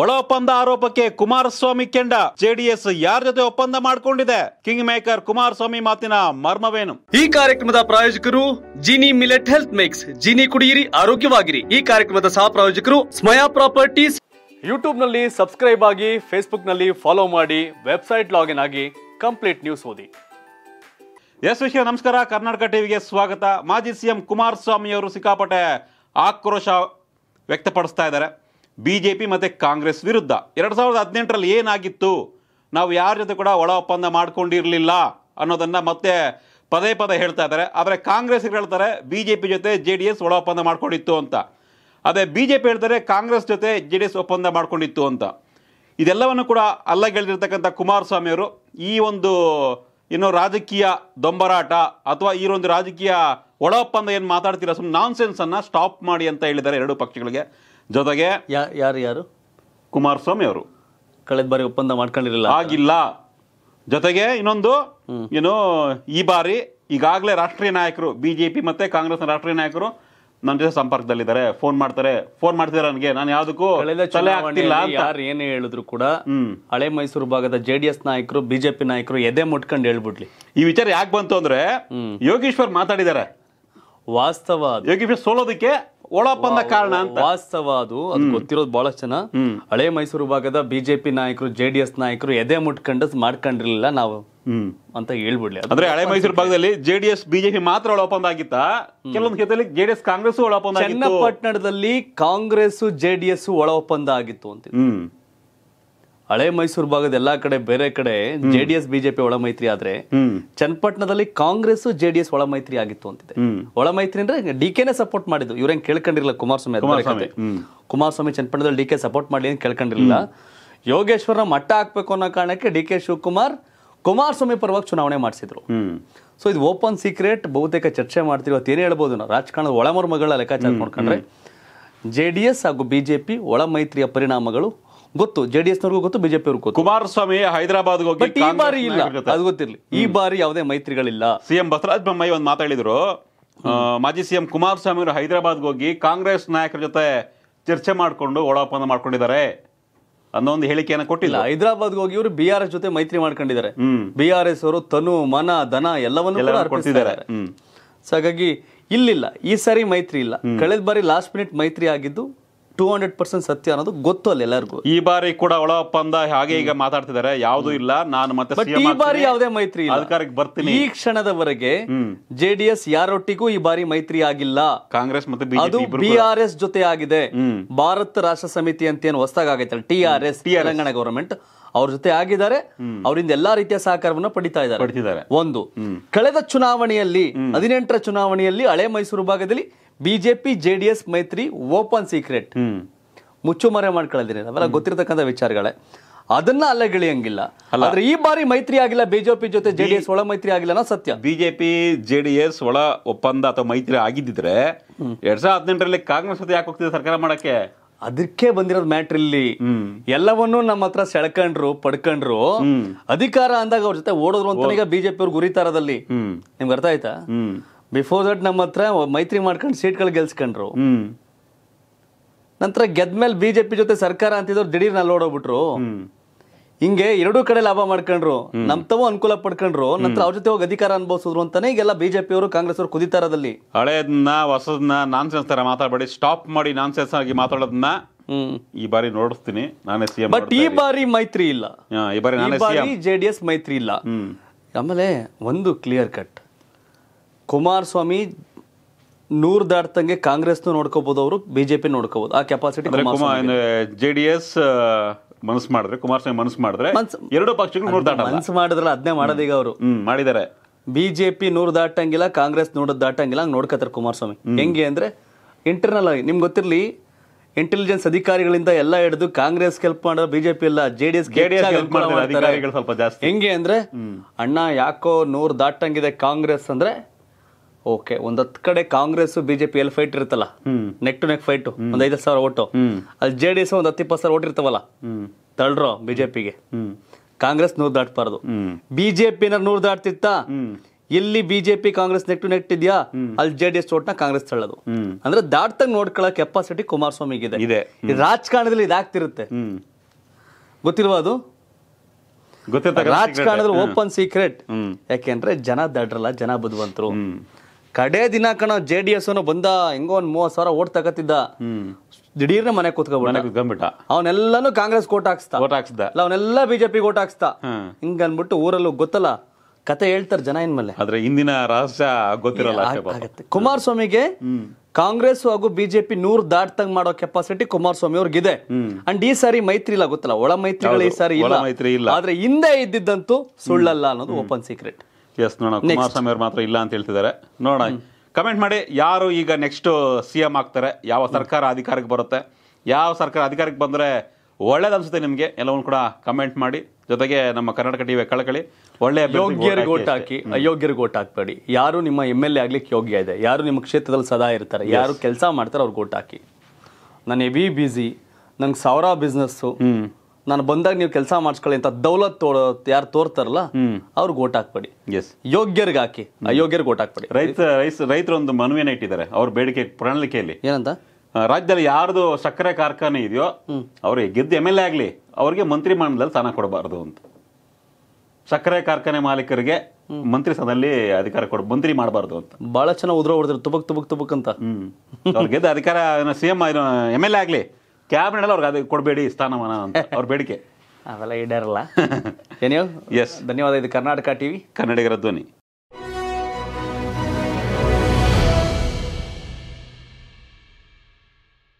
ಒಳ ಒಪ್ಪಂದ ಆರೋಪಕ್ಕೆ ಕುಮಾರಸ್ವಾಮಿ ಕೆಂಡ ಜೆಡಿಎಸ್ ಯಾರ ಜೊತೆ ಒಪ್ಪಂದ ಮಾಡಿಕೊಂಡಿದೆ ಕಿಂಗ್ ಮೇಕರ್ ಕುಮಾರಸ್ವಾಮಿ ಮಾತಿನ ಮರ್ಮವೇನು ಈ ಕಾರ್ಯಕ್ರಮದ ಪ್ರಾಯೋಜಕರು Jini millet health mix Jini ಕುಡಿಯಿರಿ ಆರೋಗ್ಯವಾಗಿರಿ ಈ ಕಾರ್ಯಕ್ರಮದ ಸಹ ಪ್ರಾಯೋಜಕರು ಸ್ಮಯಾ ಪ್ರಾಪರ್ಟೀಸ್ ಯೂಟ್ಯೂಬ್ ನಲ್ಲಿ ಸಬ್ಸ್ಕ್ರೈಬ್ ಆಗಿ ಫೇಸ್ಬುಕ್ ನಲ್ಲಿ ಫಾಲೋ ಮಾಡಿ ವೆಬ್ಸೈಟ್ ಲಾಗಿನ್ ಆಗಿ ಕಂಪ್ಲೀಟ್ ನ್ಯೂಸ್ ಓದಿ ಎಸ್ ವಿಷಯ ನಮಸ್ಕಾರ ಕರ್ನಾಟಕ ಟಿವಿಗೆ ಸ್ವಾಗತ ಮಾಜಿ ಸಿಎಂ ಕುಮಾರಸ್ವಾಮಿ ಅವರು ಸಿಕ್ಕಾಪಟ್ಟೆ ಆಕ್ರೋಶ ವ್ಯಕ್ತಪಡಿಸ್ತಾ ಇದ್ದಾರೆ ಬಿ ಜೆ ಪಿ ಮತ್ತು ಕಾಂಗ್ರೆಸ್ ವಿರುದ್ಧ ಎರಡು ಸಾವಿರದ ಹದಿನೆಂಟರಲ್ಲಿ ಏನಾಗಿತ್ತು ನಾವು ಯಾರ ಜೊತೆ ಕೂಡ ಒಳ ಒಪ್ಪಂದ ಮಾಡ್ಕೊಂಡಿರಲಿಲ್ಲ ಅನ್ನೋದನ್ನು ಮತ್ತೆ ಪದೇ ಪದೇ ಹೇಳ್ತಾ ಇದ್ದಾರೆ ಆದರೆ ಕಾಂಗ್ರೆಸ್ ಹೇಳ್ತಾರೆ ಬಿ ಜೆ ಪಿ ಜೊತೆ ಜೆ ಡಿ ಎಸ್ ಒಳ ಒಪ್ಪಂದ ಮಾಡ್ಕೊಂಡಿತ್ತು ಅಂತ ಅದೇ ಬಿ ಜೆ ಪಿ ಹೇಳ್ತಾರೆ ಕಾಂಗ್ರೆಸ್ ಜೊತೆ ಜೆ ಡಿ ಎಸ್ ಒಪ್ಪಂದ ಮಾಡ್ಕೊಂಡಿತ್ತು ಅಂತ ಇದೆಲ್ಲವನ್ನು ಕೂಡ ಅಲ್ಲಗೆಳೆದಿರ್ತಕ್ಕಂಥ ಅವರು ಈ ಒಂದು ಇನ್ನು ರಾಜಕೀಯ ದೊಂಬರಾಟ ಅಥವಾ ಈ ಒಂದು ರಾಜಕೀಯ ಒಳ ಒಪ್ಪಂದ ಏನು ಮಾತಾಡ್ತೀರಾ ಸುಮ್ಮನೆ ನಾನ್ಸೆನ್ಸನ್ನು ಸ್ಟಾಪ್ ಮಾಡಿ ಅಂತ ಹೇಳಿದ್ದಾರೆ ಎರಡೂ ಪಕ್ಷಗಳಿಗೆ ಜೊತೆಗೆ ಯಾರು ಯಾರು ಕುಮಾರಸ್ವಾಮಿ ಅವರು ಕಳೆದ ಬಾರಿ ಒಪ್ಪಂದ ಮಾಡ್ಕೊಂಡಿರಲಿಲ್ಲ ಆಗಿಲ್ಲ ಜೊತೆಗೆ ಇನ್ನೊಂದು ಏನು ಈ ಬಾರಿ ಈಗಾಗಲೇ ರಾಷ್ಟ್ರೀಯ ನಾಯಕರು ಬಿ ಜೆ ಪಿ ಮತ್ತು ಕಾಂಗ್ರೆಸ್ನ ರಾಷ್ಟ್ರೀಯ ನಾಯಕರು ನನ್ನ ಜೊತೆ ಸಂಪರ್ಕದಲ್ಲಿದ್ದಾರೆ ಫೋನ್ ಮಾಡ್ತಾರೆ ಫೋನ್ ಮಾಡ್ತಿದ್ದಾರೆ ನನಗೆ ನಾನು ಯಾವುದಕ್ಕೂ ತಲೆ ಯಾರು ಏನೇ ಹೇಳಿದ್ರು ಕೂಡ ಹಳೆ ಮೈಸೂರು ಭಾಗದ ಜೆ ಡಿ ಎಸ್ ನಾಯಕರು ಬಿಜೆಪಿ ನಾಯಕರು ಎದೆ ಮುಟ್ಕೊಂಡು ಹೇಳ್ಬಿಡ್ಲಿ ಈ ವಿಚಾರ ಯಾಕೆ ಬಂತು ಅಂದ್ರೆ ಯೋಗೇಶ್ವರ್ ಮಾತಾಡಿದ್ದಾರೆ ವಾಸ್ತವ ಯೋಗೇಶ್ವರ್ ಸೋಲೋದಕ್ಕೆ ಒಳಪಂದ ಕಾರಣ ಅಂತ ವಾಸ್ತವ ಅದು ಅದು ಗೊತ್ತಿರೋದು ಬಹಳಷ್ಟು ಜನ ಹಳೆ ಮೈಸೂರು ಭಾಗದ ಬಿಜೆಪಿ ನಾಯಕರು ಜೆಡಿಎಸ್ ನಾಯಕರು ಎದೆ ಮುಟ್ಕೊಂಡ್ ಮಾಡ್ಕೊಂಡಿರ್ಲಿಲ್ಲ ನಾವು ಅಂತ ಹೇಳ್ಬಿಡ್ಲಿ ಅಂದ್ರೆ ಹಳೆ ಮೈಸೂರು ಭಾಗದಲ್ಲಿ ಜೆಡಿಎಸ್ ಬಿಜೆಪಿ ಮಾತ್ರ ಒಳಪಂದ ಆಗಿತ್ತ ಕೆಲವೊಂದು ಡಿ ಜೆಡಿಎಸ್ ಕಾಂಗ್ರೆಸ್ ಒಳಪಂದ ಪಟ್ಟಣದಲ್ಲಿ ಕಾಂಗ್ರೆಸ್ ಜೆಡಿಎಸ್ ಒಳ ಒಪ್ಪಂದ ಆಗಿತ್ತು ಅಂತ ಹಳೆ ಮೈಸೂರು ಭಾಗದ ಎಲ್ಲಾ ಕಡೆ ಬೇರೆ ಕಡೆ ಜೆಡಿಎಸ್ ಬಿಜೆಪಿ ಒಳ ಮೈತ್ರಿ ಆದ್ರೆ ಚನ್ನಪಟ್ಟಣದಲ್ಲಿ ಕಾಂಗ್ರೆಸ್ ಜೆಡಿಎಸ್ ಒಳ ಮೈತ್ರಿ ಆಗಿತ್ತು ಅಂತಿದೆ ಒಳ ಮೈತ್ರಿ ಅಂದ್ರೆ ಡಿ ಕೆನೆ ಸಪೋರ್ಟ್ ಮಾಡಿದ್ದು ಹೆಂಗ್ ಕೇಳ್ಕೊಂಡಿರಲಿಲ್ಲ ಕುಮಾರಸ್ವಾಮಿ ಕುಮಾರಸ್ವಾಮಿ ಚನ್ನಪಟ್ಟಣದಲ್ಲಿ ಡಿ ಕೆ ಸಪೋರ್ಟ್ ಮಾಡಲಿ ಅಂತ ಕೇಳ್ಕೊಂಡಿರಲಿಲ್ಲ ಯೋಗೇಶ್ವರನ ಮಟ್ಟ ಹಾಕ್ಬೇಕು ಅನ್ನೋ ಕಾರಣಕ್ಕೆ ಡಿ ಕೆ ಶಿವಕುಮಾರ್ ಕುಮಾರಸ್ವಾಮಿ ಪರವಾಗಿ ಚುನಾವಣೆ ಮಾಡಿಸಿದ್ರು ಸೊ ಇದು ಓಪನ್ ಸೀಕ್ರೆಟ್ ಬಹುತೇಕ ಚರ್ಚೆ ಮಾಡ್ತಿರೋ ಏನೇ ಹೇಳ್ಬೋದು ನಾವು ರಾಜಕಾರಣದ ಒಳಮರ್ಮಗಳ ಲೆಕ್ಕಾಚಾರ ಮಾಡ್ಕೊಂಡ್ರೆ ಜೆ ಡಿ ಎಸ್ ಹಾಗೂ ಬಿಜೆಪಿ ಒಳ ಮೈತ್ರಿಯ ಪರಿಣಾಮಗಳು ಗೊತ್ತು ಜೆಡಿಎಸ್ನವ್ರಿಗೂ ಗೊತ್ತು ಬಿಜೆಪಿ ಅವ್ರಿಗೆ ಗೊತ್ತು ಕುಮಾರಸ್ವಾಮಿ ಹೈದರಾಬಾದ್ ಹೋಗಿ ಈ ಬಾರಿ ಇಲ್ಲ ಅದು ಗೊತ್ತಿರಲಿ ಈ ಬಾರಿ ಯಾವುದೇ ಮೈತ್ರಿಗಳಿಲ್ಲ ಸಿಎಂ ಬಸವರಾಜ ಬೊಮ್ಮಾಯಿ ಒಂದು ಮಾತಾಡಿದ್ರು ಮಾಜಿ ಸಿಎಂ ಕುಮಾರಸ್ವಾಮಿ ಅವರು ಹೈದರಾಬಾದ್ ಹೋಗಿ ಕಾಂಗ್ರೆಸ್ ನಾಯಕರ ಜೊತೆ ಚರ್ಚೆ ಮಾಡಿಕೊಂಡು ಒಳಪನ ಮಾಡ್ಕೊಂಡಿದ್ದಾರೆ ಅನ್ನೋ ಒಂದು ಹೇಳಿಕೆಯನ್ನು ಕೊಟ್ಟಿಲ್ಲ ಹೈದರಾಬಾದ್ ಹೋಗಿ ಇವರು ಬಿ ಆರ್ ಎಸ್ ಜೊತೆ ಮೈತ್ರಿ ಮಾಡ್ಕೊಂಡಿದ್ದಾರೆ ಬಿ ಆರ್ ಎಸ್ ಅವರು ತನು ಮನ ಧನ ಎಲ್ಲವನ್ನು ಅರ್ಪಿಸಿದ್ದಾರೆ ಸೊ ಹಾಗಾಗಿ ಇಲ್ಲಿಲ್ಲ ಈ ಸಾರಿ ಮೈತ್ರಿ ಇಲ್ಲ ಕಳೆದ ಬಾರಿ ಲಾಸ್ಟ್ ಮಿನಿಟ್ ಮೈತ್ರಿ ಆಗಿದ್ದು ಟೂ ಹಂಡ್ರೆಡ್ ಪರ್ಸೆಂಟ್ ಸತ್ಯ ಅನ್ನೋದು ಗೊತ್ತು ಅಲ್ಲಿ ಎಲ್ಲರಿಗೂ ಈ ಬಾರಿ ಕೂಡ ಒಳ ಒಪ್ಪಂದ ಹಾಗೆ ಈಗ ಮಾತಾಡ್ತಿದ್ದಾರೆ ಯಾವ್ದು ಇಲ್ಲ ನಾನು ಮತ್ತೆ ಈ ಬಾರಿ ಯಾವುದೇ ಮೈತ್ರಿ ಅಧಿಕಾರಕ್ಕೆ ಬರ್ತೀನಿ ಈ ಕ್ಷಣದವರೆಗೆ ಜೆಡಿಎಸ್ ಯಾರೊಟ್ಟಿಗೂ ಈ ಬಾರಿ ಮೈತ್ರಿ ಆಗಿಲ್ಲ ಕಾಂಗ್ರೆಸ್ ಮತ್ತೆ ಅದು ಎಸ್ ಜೊತೆ ಆಗಿದೆ ಭಾರತ ರಾಷ್ಟ್ರ ಸಮಿತಿ ಅಂತ ಏನು ಹೊಸದಾಗೈತಲ್ಲ T R S Telangana government ಅವ್ರ ಜೊತೆ ಆಗಿದ್ದಾರೆ ಅವರಿಂದ ಎಲ್ಲಾ ರೀತಿಯ ಸಹಕಾರವನ್ನು ಪಡಿತಾ ಇದ್ದಾರೆ ಒಂದು ಕಳೆದ ಚುನಾವಣೆಯಲ್ಲಿ ಹದಿನೆಂಟರ ಚುನಾವಣೆಯಲ್ಲಿ ಹಳೆ ಮೈಸೂರು ಭಾಗದಲ್ಲಿ ಬಿಜೆಪಿ ಜೆ ಡಿ ಎಸ್ ಮೈತ್ರಿ ಓಪನ್ ಸೀಕ್ರೆಟ್ ಮುಚ್ಚುಮರೆ ಮಾಡ್ಕೊಳ್ಳೋದಿರಿ ಅವೆಲ್ಲ ಗೊತ್ತಿರತಕ್ಕಂಥ ವಿಚಾರಗಳೇ ಅದನ್ನ ಅಲ್ಲಗಿಳಿಯಂಗಿಲ್ಲ ಆದ್ರೆ ಈ ಬಾರಿ ಮೈತ್ರಿ ಆಗಿಲ್ಲ ಬಿಜೆಪಿ ಜೊತೆ ಜೆಡಿಎಸ್ ಒಳ ಮೈತ್ರಿ ಆಗಿಲ್ಲ ಸತ್ಯ ಬಿಜೆಪಿ ಜೆಡಿಎಸ್ ಒಳ ಒಪ್ಪಂದ ಅಥವಾ ಮೈತ್ರಿ ಆಗಿದ್ದಿದ್ರೆ ಎರಡ್ ಸಾವಿರದ ಹದಿನೆಂಟರಲ್ಲಿ ಕಾಂಗ್ರೆಸ್ ಜೊತೆ ಯಾಕೆ ಹೋಗ್ತಿದೆ ಸರ್ಕಾರ ಮಾಡಕ್ಕೆ ಅದಕ್ಕೆ ಬಂದಿರೋದು ಮ್ಯಾಟ್ರ್ ಇಲ್ಲಿ ಎಲ್ಲವನ್ನೂ ನಮ್ಮ ಹತ್ರ ಸೆಳ್ಕಂಡ್ರು ಪಡ್ಕೊಂಡ್ರು ಅಧಿಕಾರ ಅಂದಾಗ ಅವ್ರ ಜೊತೆ ಓಡೋದ್ರು ಅಂತ ಬಿಜೆಪಿ ಅವ್ರ ಗುರಿತಾರದಲ್ಲಿ ನಿಮ್ಗೆ ಅರ್ಥ ಆಯ್ತಾ ಬಿಫೋರ್ ದಟ್ ನಮ್ಮ ಹತ್ರ ಮೈತ್ರಿ ಮಾಡ್ಕೊಂಡು ಸೀಟ್ಗಳು ಗೆಲ್ಸ್ಕೊಂಡ್ರು ನಂತರ ಗೆದ್ಮೇಲೆ ಬಿಜೆಪಿ ಜೊತೆ ಸರ್ಕಾರ ಅಂತಿದ್ರು ದಿಢೀರ್ ನಾಲ್ ಓಡೋಗ್ಬಿಟ್ರು ಹಿಂಗೆ ಎರಡೂ ಕಡೆ ಲಾಭ ಮಾಡ್ಕೊಂಡ್ರು ನಮ್ ತಾವು ಅನುಕೂಲ ಪಡ್ಕೊಂಡ್ರು ನಂತರ ಅವ್ರ ಜೊತೆ ಹೋಗಿ ಅಧಿಕಾರ ಅನುಭವಿಸಿದ್ರು ಅಂತಾನೆ ಈಗೆಲ್ಲ ಬಿಜೆಪಿ ಅವರು ಕಾಂಗ್ರೆಸ್ ಅವರು ಕುದಿತಾರದಲ್ಲಿ ಹಳೇದನ್ನ ಹೊಸದನ್ನ ಸೆನ್ಸ್ ತರ ಮಾತಾಡಬೇಡಿ ಸ್ಟಾಪ್ ಮಾಡಿ ಸೆನ್ಸ್ ಆಗಿ ಮಾತಾಡೋದನ್ನ ಈ ಬಾರಿ ನೋಡಿಸ್ತೀನಿ ನಾನೇ ಸಿಎಂ ಬಟ್ ಈ ಬಾರಿ ಮೈತ್ರಿ ಇಲ್ಲ ಈ ಬಾರಿ ಜೆಡಿಎಸ್ ಮೈತ್ರಿ ಇಲ್ಲ ಆಮೇಲೆ ಒಂದು ಕ್ಲಿಯರ್ ಕಟ್ ಕುಮಾರಸ್ವಾಮಿ ನೂರ್ ದಾಟ್ತಂಗೆ ಕಾಂಗ್ರೆಸ್ನು ನೋಡ್ಕೋಬಹುದು ಅವರು ಬಿಜೆಪಿ ನೋಡ್ಕೋಬಹುದು ಆ ಕೆಪಾಸಿಟಿ ಜೆ ಡಿ ಎಸ್ ಮನಸ್ಸು ಮಾಡಿದ್ರೆ ಕುಮಾರಸ್ವಾಮಿ ಮನಸ್ಸು ಮಾಡಿದ್ರೆ ಎರಡು ಪಕ್ಷಗಳು ನೂರ್ ದಾಟ ಮನಸ್ಸು ಮಾಡಿದ್ರಲ್ಲ ಅದನ್ನೇ ಮಾಡೋದೀಗ ಅವರು ಮಾಡಿದ್ದಾರೆ ಬಿಜೆಪಿ ನೂರ್ ದಾಟಂಗಿಲ್ಲ ಕಾಂಗ್ರೆಸ್ ನೋಡೋದು ದಾಟಂಗಿಲ್ಲ ಹಂಗೆ ನೋಡ್ಕೋತಾರೆ ಕುಮಾರಸ್ವಾಮಿ ಹೆಂಗೆ ಅಂದ್ರೆ ಇಂಟರ್ನಲ್ ಆಗಿ ನಿಮ್ಗೆ ಗೊತ್ತಿರ್ಲಿ ಇಂಟೆಲಿಜೆನ್ಸ್ ಅಧಿಕಾರಿಗಳಿಂದ ಎಲ್ಲ ಹಿಡಿದು ಕಾಂಗ್ರೆಸ್ ಹೆಲ್ಪ್ ಮಾಡೋ ಬಿಜೆಪಿ ಇಲ್ಲ ಜೆಡಿಎಸ್ ಹೆಂಗೆ ಅಂದ್ರೆ ಅಣ್ಣ ಯಾಕೋ ನೂರ್ ದಾಟಂಗಿದೆ ಕಾಂಗ್ರೆಸ್ ಅಂದ್ರೆ ಓಕೆ ಒಂದ್ ಹತ್ತು ಕಡೆ ಕಾಂಗ್ರೆಸ್ ಬಿಜೆಪಿ ಎಲ್ಲಿ ಫೈಟ್ ಇರುತ್ತಲ್ಲ ನೆಕ್ ಟು ನೆಕ್ ಫೈಟ್ ಒಂದ್ ಐದು ಸಾವಿರ ಓಟು ಅಲ್ಲಿ ಜೆ ಡಿ ಎಸ್ ಒಂದ್ ಸಾವಿರ ಓಟ್ ಇರ್ತಾವಲ್ಲ ತಳ್ರೋ ಬಿಜೆಪಿಗೆ ಕಾಂಗ್ರೆಸ್ ನೂರ್ ದಾಟಬಾರದು ಬಿಜೆಪಿ ನೂರ್ ದಾಟ್ತಿತ್ತ ಎಲ್ಲಿ BJP Congress neck to neck ಇದೆಯಾ ಅಲ್ಲಿ ಜೆ ಡಿ ಎಸ್ ಕಾಂಗ್ರೆಸ್ ತಳ್ಳೋದು ಅಂದ್ರೆ ದಾಟ್ತಂಗ್ ನೋಡ್ಕೊಳ್ಳೋ ಕೆಪಾಸಿಟಿ ಕುಮಾರಸ್ವಾಮಿಗೆ ಇದೆ ರಾಜಕಾರಣದಲ್ಲಿ ಇದಾಗ್ತಿರುತ್ತೆ ಗೊತ್ತಿಲ್ವಾ ಅದು ರಾಜಕಾರಣದಲ್ಲಿ ಓಪನ್ ಸೀಕ್ರೆಟ್ ಯಾಕೆಂದ್ರೆ ಜನ ದಡ್ರಲ್ಲ ಜನ ಬುದ್ಧಿವಂತರು ಕಡೆ ದಿನ ಕಣ ಜೆ ಡಿ ಎಸ್ ಬಂದ ಹೆಂಗೋ ಒಂದ್ ಮೂವತ್ ಸಾವಿರ ಓಟ್ ತಗತ್ತಿದ್ದ ದಿಢೀರ್ನ ಮನೆ ಕೂತ್ಕೊಂಡ್ಬಿಟ್ಟ ಅವನೆಲ್ಲಾನು ಕಾಂಗ್ರೆಸ್ ಕೋಟ್ ಹಾಕ್ಸ್ತಾ ಓಟ್ ಹಾಕ್ಸ್ದ ಅವನ್ನೆಲ್ಲ ಬಿಜೆಪಿ ಓಟ್ ಹಾಕ್ಸ್ತಾ ಹಿಂಗ ಅನ್ಬಿಟ್ಟು ಊರಲ್ಲೂ ಗೊತ್ತಲ್ಲ ಕತೆ ಹೇಳ್ತಾರೆ ಜನ ಮೇಲೆ ಆದ್ರೆ ಇಂದಿನ ರಹಸ್ಯ ಗೊತ್ತಿರಲ್ಲ ಕುಮಾರಸ್ವಾಮಿಗೆ ಕಾಂಗ್ರೆಸ್ ಹಾಗೂ ಬಿಜೆಪಿ ನೂರ್ ದಾಟ್ದಂಗ್ ಮಾಡೋ ಕೆಪಾಸಿಟಿ ಕುಮಾರಸ್ವಾಮಿ ಇದೆ ಅಂಡ್ ಈ ಸಾರಿ ಮೈತ್ರಿ ಇಲ್ಲ ಗೊತ್ತಲ್ಲ ಒಳ ಮೈತ್ರಿಗಳು ಈ ಸಾರಿ ಇಲ್ಲ ಇಲ್ಲ ಆದ್ರೆ ಹಿಂದೆ ಇದ್ದಿದ್ದಂತೂ ಸುಳ್ಳಲ್ಲ ಅನ್ನೋದು ಓಪನ್ ಸೀಕ್ರೆಟ್ ಎಸ್ ನೋಡೋಣ ಕುಮಾರಸ್ವಾಮಿ ಅವ್ರು ಮಾತ್ರ ಇಲ್ಲ ಅಂತ ಹೇಳ್ತಿದ್ದಾರೆ ನೋಡೋಣ ಕಮೆಂಟ್ ಮಾಡಿ ಯಾರು ಈಗ ನೆಕ್ಸ್ಟ್ ಸಿ ಎಂ ಆಗ್ತಾರೆ ಯಾವ ಸರ್ಕಾರ ಅಧಿಕಾರಕ್ಕೆ ಬರುತ್ತೆ ಯಾವ ಸರ್ಕಾರ ಅಧಿಕಾರಕ್ಕೆ ಬಂದರೆ ಒಳ್ಳೇದು ಅನ್ಸುತ್ತೆ ನಿಮಗೆ ಎಲ್ಲವನ್ನು ಕೂಡ ಕಮೆಂಟ್ ಮಾಡಿ ಜೊತೆಗೆ ನಮ್ಮ ಕರ್ನಾಟಕ ವಿ ಕಳಕಳಿ ಒಳ್ಳೆಯ ಯೋಗ್ಯರಿಗೆ ಓಟ್ ಹಾಕಿ ಅಯೋಗ್ಯರಿಗೆ ಓಟ್ ಹಾಕ್ಬೇಡಿ ಯಾರು ನಿಮ್ಮ ಎಮ್ ಎಲ್ ಎ ಆಗ್ಲಿಕ್ಕೆ ಯೋಗ್ಯ ಇದೆ ಯಾರು ನಿಮ್ಮ ಕ್ಷೇತ್ರದಲ್ಲಿ ಸದಾ ಇರ್ತಾರೆ ಯಾರು ಕೆಲಸ ಮಾಡ್ತಾರೆ ಅವ್ರಿಗೆ ಓಟ್ ಹಾಕಿ ನಾನು ಎವಿ ಬ್ಯುಸಿ ನಂಗೆ ಸಾವಿರ ಬಿಸ್ನೆಸ್ಸು ನಾನು ಬಂದಾಗ ನೀವು ಕೆಲಸ ಮಾಡಿಸ್ಕೊಳ್ಳಿ ಅಂತ ದೌಲತ್ ತೋ ಯಾರು ತೋರ್ತಾರಲ್ಲ ಅವ್ರಿಗೆ ಓಟ್ ಹಾಕ್ಬೇಡಿ ಎಸ್ ಯೋಗ್ಯರಿಗೆ ಹಾಕಿ ಅಯೋಗ್ಯರಿಗೆ ಓಟ್ ಹಾಕ್ಬೇಡಿ ರೈತ ರೈಸ್ ರೈತರು ಒಂದು ಮನವಿನ ಇಟ್ಟಿದ್ದಾರೆ ಅವ್ರ ಬೇಡಿಕೆ ಪ್ರಣಾಳಿಕೆಯಲ್ಲಿ ಏನಂತ ರಾಜ್ಯದಲ್ಲಿ ಯಾರ್ದು ಸಕ್ಕರೆ ಕಾರ್ಖಾನೆ ಇದೆಯೋ ಅವ್ರಿಗೆ ಗೆದ್ದು ಎಮ್ ಎಲ್ ಎ ಆಗಲಿ ಅವ್ರಿಗೆ ಮಂತ್ರಿ ಮಂಡಲದಲ್ಲಿ ಸ್ಥಾನ ಕೊಡಬಾರ್ದು ಅಂತ ಸಕ್ಕರೆ ಕಾರ್ಖಾನೆ ಮಾಲೀಕರಿಗೆ ಮಂತ್ರಿ ಸದಲ್ಲಿ ಅಧಿಕಾರ ಕೊಡ ಮಂತ್ರಿ ಮಾಡಬಾರ್ದು ಅಂತ ಬಹಳ ಚೆನ್ನಾಗಿ ಉದ್ರ ತುಬುಕ್ ತುಬಕ್ ತುಬಕ್ ತುಬಕ್ ಅಂತ ಅವ್ರಿಗೆ ಅಧಿಕಾರ C M M L A ಆಗಲಿ ಕ್ಯಾಬಿನೆಲ್ಲ ಅವ್ರಿಗೆ ಅದು ಕೊಡಬೇಡಿ ಸ್ಥಾನಮಾನ ಅಂತ ಅವ್ರ ಬೇಡಿಕೆ ಅವೆಲ್ಲ ಈಡೇರಲ್ಲ ಏನೋ ಎಸ್ ಧನ್ಯವಾದ ಇದು ಕರ್ನಾಟಕ ಟಿವಿ ಕನ್ನಡಿಗರ ಧ್ವನಿ